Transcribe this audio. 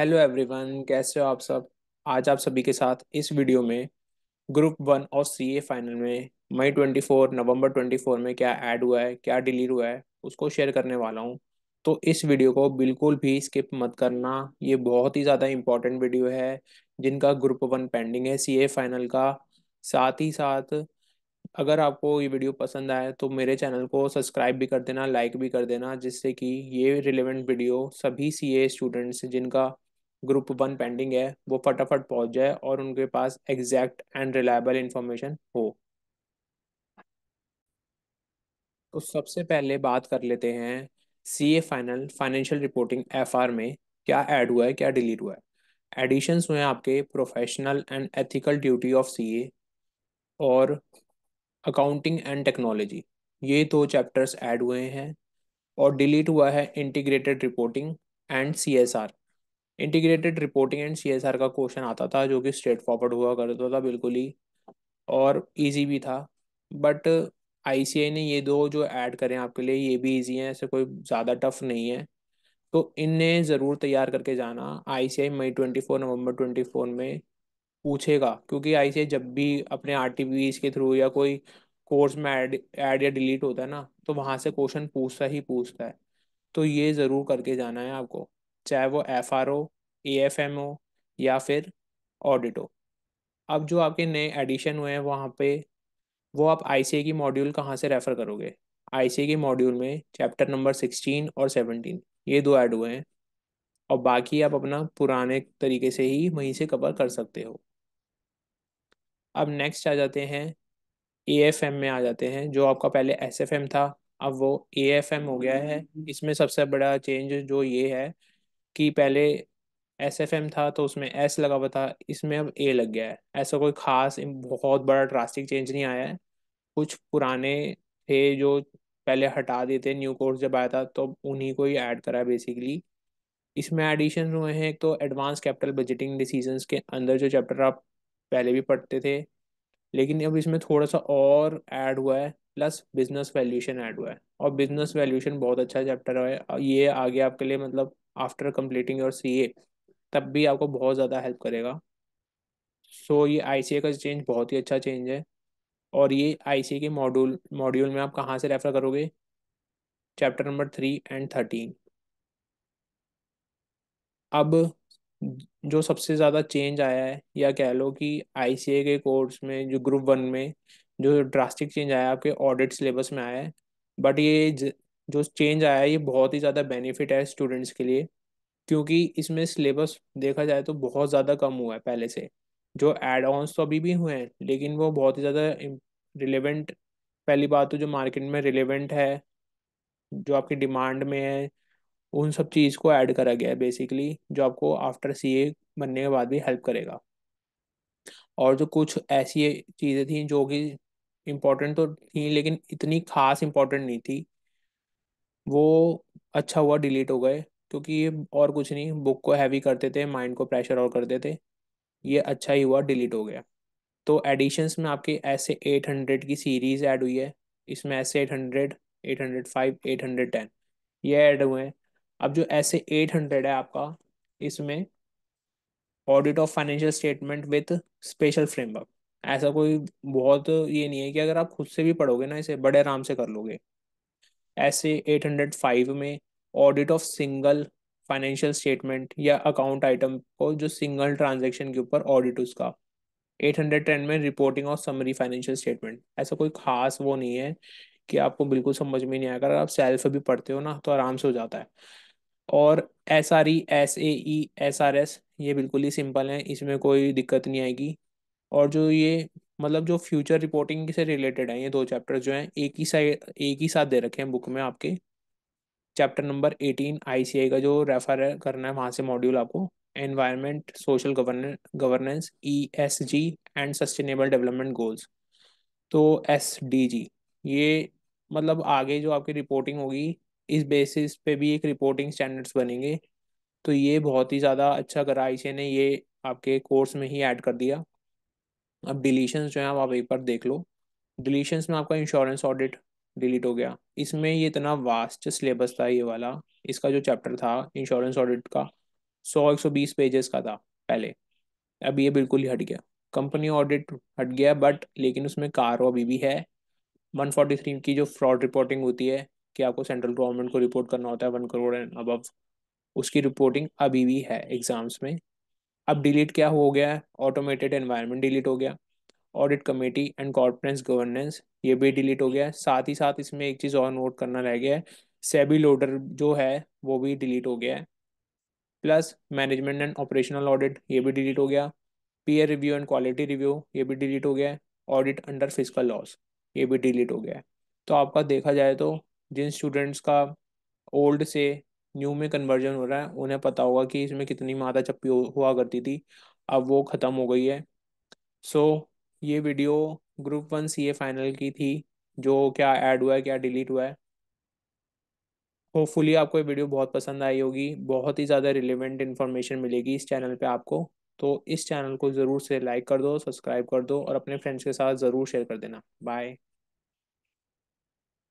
Hello everyone कैसे हो आप सब आज आप सभी के साथ इस वीडियो में ग्रुप वन और सी ए फाइनल में May twenty four November twenty four में क्या ऐड हुआ है क्या डिलीट हुआ है उसको शेयर करने वाला हूँ तो इस वीडियो को बिल्कुल भी स्किप मत करना ये बहुत ही ज़्यादा इंपॉर्टेंट वीडियो है जिनका ग्रुप वन पेंडिंग है सी ए फाइनल का साथ ही साथ अगर आपको ये वीडियो पसंद आए तो मेरे चैनल को सब्सक्राइब भी कर देना लाइक भी कर देना जिससे कि ये रिलेवेंट वीडियो सभी सी ए स्टूडेंट्स जिनका ग्रुप वन पेंडिंग है वो फटाफट पहुंच जाए और उनके पास एग्जैक्ट एंड रिलायबल इंफॉर्मेशन हो तो सबसे पहले बात कर लेते हैं C A final financial reporting F R में क्या ऐड हुआ है क्या डिलीट हुआ है एडिशंस हुए हैं आपके professional and ethical duty of C A और अकाउंटिंग एंड टेक्नोलॉजी ये दो चैप्टर्स ऐड हुए हैं और डिलीट हुआ है integrated reporting and C S R integrated reporting and C का क्वेश्चन आता था जो कि स्ट्रेट फॉरवर्ड हुआ करता था बिल्कुल ही और ईजी भी था बट आई ने ये दो जो ऐड करें आपके लिए ये भी ईजी है ऐसे कोई ज़्यादा टफ नहीं है तो इनने ज़रूर तैयार करके जाना I C I May twenty four November twenty four में पूछेगा क्योंकि आई आई जब भी अपने आर के थ्रू या कोई कोर्स में ऐड ऐड या डिलीट होता है ना तो वहाँ से क्वेश्चन पूछता ही पूछता है तो ये ज़रूर करके जाना है आपको चाहे वो F R O A F M O या फिर ऑडिट हो अब जो आपके नए एडिशन हुए हैं वहाँ पे वो आप आई सी ए की मॉड्यूल कहाँ से रेफ़र करोगे आई सी ए के मॉड्यूल में चैप्टर नंबर सिक्सटीन और सेवनटीन ये दो ऐड हुए हैं और बाकी आप अपना पुराने तरीके से ही वहीं से कवर कर सकते हो अब नेक्स्ट आ जाते हैं ए एफ एम में आ जाते हैं जो आपका पहले एस एफ एम था अब वो ए एफ एम हो गया है हम्म। इसमें सबसे बड़ा चेंज जो ये है कि पहले एस एफ एम था तो उसमें एस लगा हुआ था इसमें अब ए लग गया है ऐसा कोई खास बहुत बड़ा ड्रास्टिक चेंज नहीं आया है कुछ पुराने थे जो पहले हटा दिए थे न्यू कोर्स जब आया था तो उन्हीं को ही ऐड करा है बेसिकली इसमें एडिशन हुए हैं एक तो एडवांस कैपिटल बजटिंग डिसीजंस के अंदर जो चैप्टर आप पहले भी पढ़ते थे लेकिन अब इसमें थोड़ा सा और ऐड हुआ है प्लस बिजनेस वैल्यूशन ऐड हुआ है और बिजनेस वैल्यूशन बहुत अच्छा चैप्टर है ये आगे आपके लिए मतलब आफ्टर कम्प्लीटिंग योर सी तब भी आपको बहुत ज़्यादा हेल्प करेगा सो so, ये आई का चेंज बहुत ही अच्छा चेंज है और ये आई के मॉड्यूल मॉड्यूल में आप कहाँ से रेफर करोगे chapter number three and thirteen अब जो सबसे ज़्यादा चेंज आया है या कह लो कि आई के कोर्स में जो ग्रुप वन में जो ड्रास्टिक चेंज आया आपके ऑडिट सिलेबस में आया है बट ये जो चेंज आया है ये बहुत ही ज़्यादा बेनिफिट है स्टूडेंट्स के लिए क्योंकि इसमें सिलेबस देखा जाए तो बहुत ज़्यादा कम हुआ है पहले से जो एड ऑनस तो अभी भी हुए हैं लेकिन वो बहुत ही ज़्यादा रिलेवेंट पहली बात तो जो मार्केट में रिलेवेंट है जो आपकी डिमांड में है उन सब चीज़ को ऐड करा गया है बेसिकली जो आपको आफ्टर ए बनने के बाद भी हेल्प करेगा और जो कुछ ऐसी चीज़ें थी जो कि इम्पोर्टेंट तो थी लेकिन इतनी खास इम्पोर्टेंट नहीं थी वो अच्छा हुआ डिलीट हो गए क्योंकि ये और कुछ नहीं बुक को हैवी करते थे माइंड को प्रेशर और करते थे ये अच्छा ही हुआ डिलीट हो गया तो एडिशंस में आपके ऐसे एट हंड्रेड की सीरीज ऐड हुई है इसमें ऐसे eight hundred eight hundred five eight hundred ten ये ऐड हुए हैं अब जो ऐसे एट हंड्रेड है आपका इसमें audit of financial statement with special framework ऐसा कोई बहुत ये नहीं है कि अगर आप खुद से भी पढ़ोगे ना इसे बड़े आराम से कर लोगे ऐसे 805 में audit of single financial statement या अकाउंट आइटम को जो सिंगल ट्रांजेक्शन के ऊपर ऑडिट उसका 810 में रिपोर्टिंग और समरी फाइनेंशियल स्टेटमेंट ऐसा कोई खास वो नहीं है कि आपको बिल्कुल समझ में नहीं आएगा अगर आप सेल्फ भी पढ़ते हो ना तो आराम से हो जाता है और S R E S A E S R S ये बिल्कुल ही सिंपल है इसमें कोई दिक्कत नहीं आएगी और जो ये मतलब जो फ्यूचर रिपोर्टिंग से रिलेटेड है ये दो चैप्टर जो हैं एक ही साइड एक ही साथ दे रखे हैं बुक में आपके चैप्टर नंबर एटीन आई का जो रेफर करना है वहाँ से मॉड्यूल आपको environment social governance E S G and sustainable development goals तो एस डी जी ये मतलब आगे जो आपकी रिपोर्टिंग होगी इस बेसिस पे भी एक रिपोर्टिंग स्टैंडर्ड्स बनेंगे तो ये बहुत ही ज़्यादा अच्छा करा आई ने ये आपके कोर्स में ही ऐड कर दिया अब डिलीशन जो है आप एक बार देख लो डिलीशन में आपका इंश्योरेंस ऑडिट डिलीट हो गया इसमें ये इतना वास्ट सिलेबस था ये वाला इसका जो चैप्टर था इंश्योरेंस ऑडिट का सौ एक सौ बीस पेजेस का था पहले अब ये बिल्कुल ही हट गया कंपनी ऑडिट हट गया बट लेकिन उसमें कारो अभी भी है वन फोर्टी थ्री की जो फ्रॉड रिपोर्टिंग होती है कि आपको सेंट्रल गवर्नमेंट को रिपोर्ट करना होता है वन करोड़ एंड अब उसकी रिपोर्टिंग अभी भी है एग्जाम्स में अब डिलीट क्या हो गया है ऑटोमेटेड एनवायरनमेंट डिलीट हो गया audit committee and corporate governance ये भी डिलीट हो गया है साथ ही साथ इसमें एक चीज़ और नोट करना रह गया है सेबी लोडर जो है वो भी डिलीट हो गया है plus management and operational audit ये भी डिलीट हो गया peer review and quality review ये भी डिलीट हो गया है ऑडिट अंडर फिजिकल लॉस ये भी डिलीट हो गया है तो आपका देखा जाए तो जिन स्टूडेंट्स का ओल्ड से न्यू में कन्वर्जन हो रहा है उन्हें पता होगा कि इसमें कितनी मादा चप्पी हुआ करती थी अब वो ख़त्म हो गई है सो so, ये video group one C A final की थी जो क्या ऐड हुआ है क्या डिलीट हुआ है होपफुली आपको ये वीडियो बहुत पसंद आई होगी बहुत ही ज़्यादा रिलेवेंट इन्फॉर्मेशन मिलेगी इस चैनल पे आपको तो इस चैनल को ज़रूर से लाइक कर दो सब्सक्राइब कर दो और अपने फ्रेंड्स के साथ ज़रूर शेयर कर देना बाय